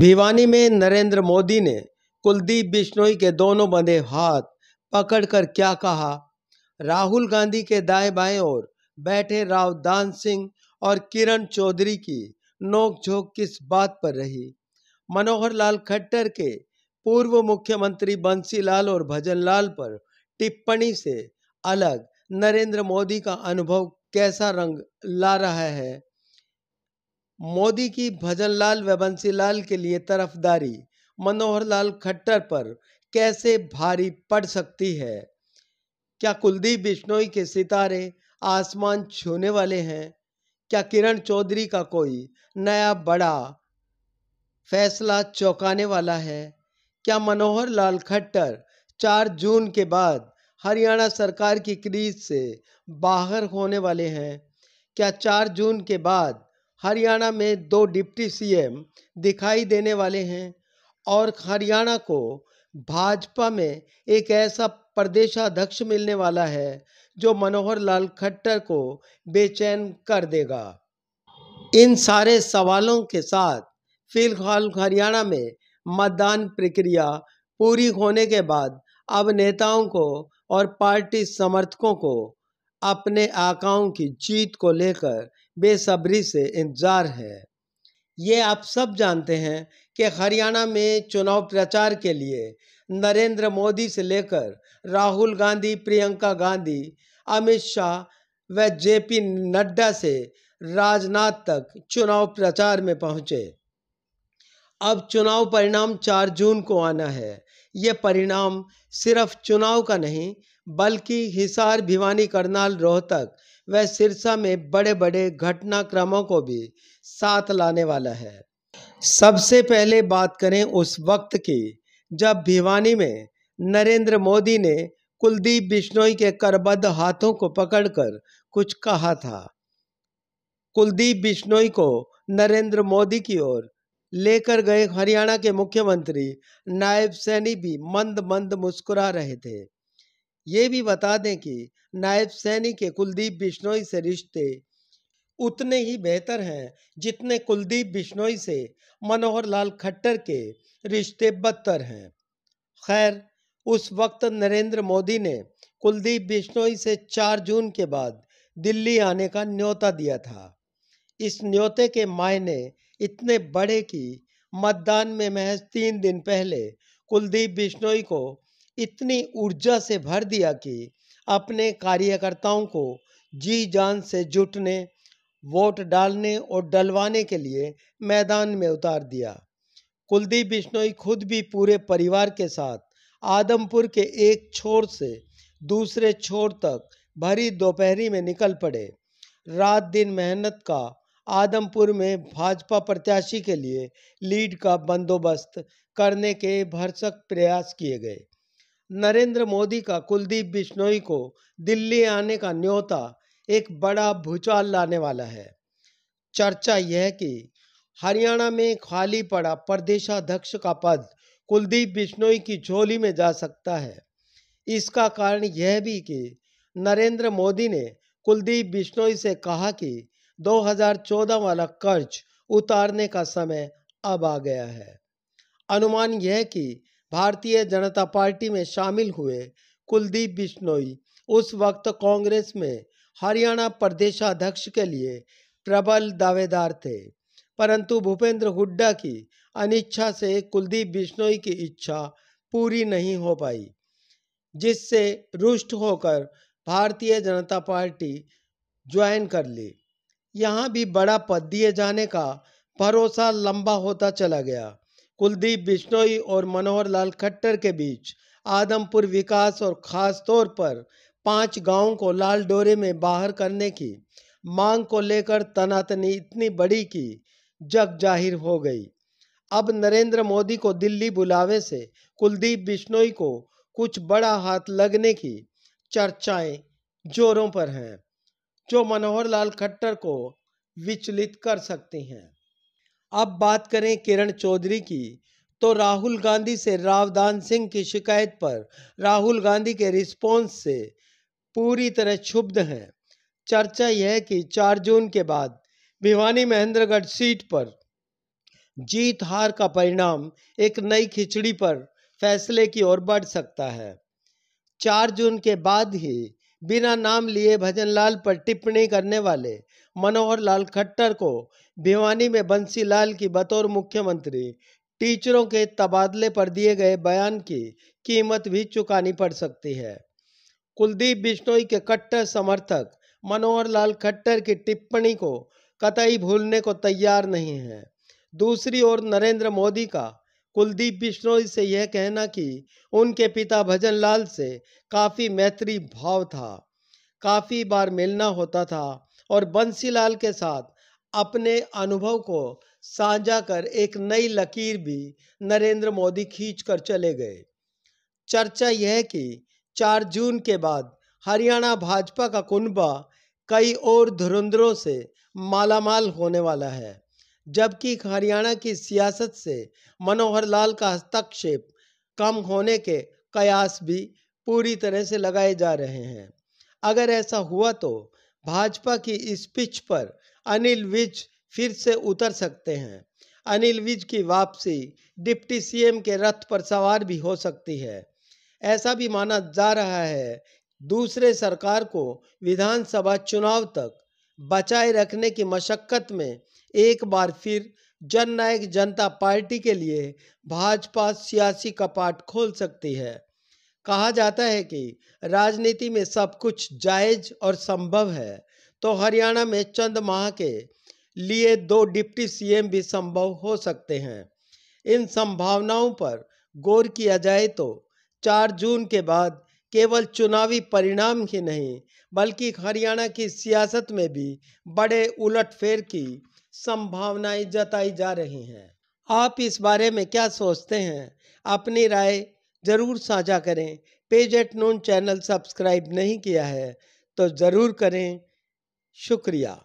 भिवानी में नरेंद्र मोदी ने कुलदीप बिश्नोई के दोनों बंधे हाथ पकड़कर क्या कहा राहुल गांधी के दाएं बाएं ओर बैठे राव दान सिंह और किरण चौधरी की नोकझोंक किस बात पर रही मनोहर लाल खट्टर के पूर्व मुख्यमंत्री बंसीलाल और भजनलाल पर टिप्पणी से अलग नरेंद्र मोदी का अनुभव कैसा रंग ला रहा है मोदी की भजन लाल व बंसीलाल के लिए तरफदारी मनोहर लाल खट्टर पर कैसे भारी पड़ सकती है क्या कुलदीप बिश्नोई के सितारे आसमान छूने वाले हैं क्या किरण चौधरी का कोई नया बड़ा फैसला चौंकाने वाला है क्या मनोहर लाल खट्टर चार जून के बाद हरियाणा सरकार की क्रीज से बाहर होने वाले हैं क्या चार जून के बाद हरियाणा में दो डिप्टी सीएम दिखाई देने वाले हैं और हरियाणा को भाजपा में एक ऐसा प्रदेशाध्यक्ष मिलने वाला है जो मनोहर लाल खट्टर को बेचैन कर देगा इन सारे सवालों के साथ फिलहाल हरियाणा में मतदान प्रक्रिया पूरी होने के बाद अब नेताओं को और पार्टी समर्थकों को अपने आकाओं की जीत को लेकर बेसब्री से इंतज़ार है ये आप सब जानते हैं कि हरियाणा में चुनाव प्रचार के लिए नरेंद्र मोदी से लेकर राहुल गांधी प्रियंका गांधी अमित शाह व जेपी नड्डा से राजनाथ तक चुनाव प्रचार में पहुंचे अब चुनाव परिणाम 4 जून को आना है ये परिणाम सिर्फ चुनाव का नहीं बल्कि हिसार भिवानी करनाल रोहतक व सिरसा में बड़े बड़े घटनाक्रमों को भी साथ लाने वाला है सबसे पहले बात करें उस वक्त की जब भिवानी में नरेंद्र मोदी ने कुलदीप बिश्नोई के करबद्ध हाथों को पकड़कर कुछ कहा था कुलदीप बिश्नोई को नरेंद्र मोदी की ओर लेकर गए हरियाणा के मुख्यमंत्री नायब सैनी भी मंद मंद मुस्कुरा रहे थे ये भी बता दें कि नायब सैनी के कुलदीप बिश्नोई से रिश्ते उतने ही बेहतर हैं जितने कुलदीप बिश्नोई से मनोहर लाल खट्टर के रिश्ते बदतर हैं खैर उस वक्त नरेंद्र मोदी ने कुलदीप बिश्नोई से 4 जून के बाद दिल्ली आने का न्योता दिया था इस न्योते के मायने इतने बड़े कि मतदान में महज तीन दिन पहले कुलदीप बिश्नोई को इतनी ऊर्जा से भर दिया कि अपने कार्यकर्ताओं को जी जान से जुटने वोट डालने और डलवाने के लिए मैदान में उतार दिया कुलदीप बिश्नोई खुद भी पूरे परिवार के साथ आदमपुर के एक छोर से दूसरे छोर तक भरी दोपहरी में निकल पड़े रात दिन मेहनत का आदमपुर में भाजपा प्रत्याशी के लिए लीड का बंदोबस्त करने के भरसक प्रयास किए गए नरेंद्र मोदी का कुलदीप बिश्नोई को दिल्ली आने का न्योता एक बड़ा भूचाल लाने वाला है चर्चा यह कि हरियाणा में खाली पड़ा प्रदेशाध्यक्ष का पद कुलदीप बिश्नोई की झोली में जा सकता है इसका कारण यह भी कि नरेंद्र मोदी ने कुलदीप बिश्नोई से कहा कि 2014 वाला कर्ज उतारने का समय अब आ गया है अनुमान यह कि भारतीय जनता पार्टी में शामिल हुए कुलदीप बिश्नोई उस वक्त कांग्रेस में हरियाणा प्रदेशाध्यक्ष के लिए प्रबल दावेदार थे परंतु भूपेंद्र हुड्डा की अनिच्छा से कुलदीप बिश्नोई की इच्छा पूरी नहीं हो पाई जिससे रुष्ट होकर भारतीय जनता पार्टी ज्वाइन कर ली यहाँ भी बड़ा पद दिए जाने का भरोसा लंबा होता चला गया कुलदीप बिश्नोई और मनोहर लाल खट्टर के बीच आदमपुर विकास और ख़ास तौर पर पांच गांवों को लाल डोरे में बाहर करने की मांग को लेकर तनातनी इतनी बड़ी कि जग जाहिर हो गई अब नरेंद्र मोदी को दिल्ली बुलावे से कुलदीप बिश्नोई को कुछ बड़ा हाथ लगने की चर्चाएं जोरों पर हैं जो मनोहर लाल खट्टर को विचलित कर सकती हैं अब बात करें किरण चौधरी की तो राहुल गांधी से रावदान सिंह की शिकायत पर राहुल गांधी के रिस्पॉन्स से पूरी तरह क्षुब्ध हैं चर्चा यह है कि 4 जून के बाद भिवानी महेंद्रगढ़ सीट पर जीत हार का परिणाम एक नई खिचड़ी पर फैसले की ओर बढ़ सकता है 4 जून के बाद ही बिना नाम लिए भजनलाल पर टिप्पणी करने वाले मनोहर लाल खट्टर को भिवानी में बंसीलाल की बतौर मुख्यमंत्री टीचरों के तबादले पर दिए गए बयान की कीमत भी चुकानी पड़ सकती है कुलदीप बिश्नोई के कट्टर समर्थक मनोहर लाल खट्टर की टिप्पणी को कतई भूलने को तैयार नहीं है दूसरी ओर नरेंद्र मोदी का कुलदीप बिश्नोई से यह कहना कि उनके पिता भजन लाल से काफ़ी मैत्री भाव था काफ़ी बार मिलना होता था और बंसीलाल के साथ अपने अनुभव को साझा कर एक नई लकीर भी नरेंद्र मोदी खींच कर चले गए चर्चा यह है कि 4 जून के बाद हरियाणा भाजपा का कुनबा कई और धुरंधरों से मालामाल होने वाला है जबकि हरियाणा की सियासत से मनोहर लाल का हस्तक्षेप कम होने के कयास भी पूरी तरह से लगाए जा रहे हैं अगर ऐसा हुआ तो भाजपा की इस पिच पर अनिल विज फिर से उतर सकते हैं अनिल विज की वापसी डिप्टी सीएम के रथ पर सवार भी हो सकती है ऐसा भी माना जा रहा है दूसरे सरकार को विधानसभा चुनाव तक बचाए रखने की मशक्क़त में एक बार फिर जननायक जनता पार्टी के लिए भाजपा सियासी कपाट खोल सकती है कहा जाता है कि राजनीति में सब कुछ जायज और संभव है तो हरियाणा में चंद माह के लिए दो डिप्टी सीएम भी संभव हो सकते हैं इन संभावनाओं पर गौर किया जाए तो 4 जून के बाद केवल चुनावी परिणाम ही नहीं बल्कि हरियाणा की सियासत में भी बड़े उलटफेर की संभावनाएं जताई जा रही हैं आप इस बारे में क्या सोचते हैं अपनी राय ज़रूर साझा करें page at noon channel subscribe नहीं किया है तो ज़रूर करें शुक्रिया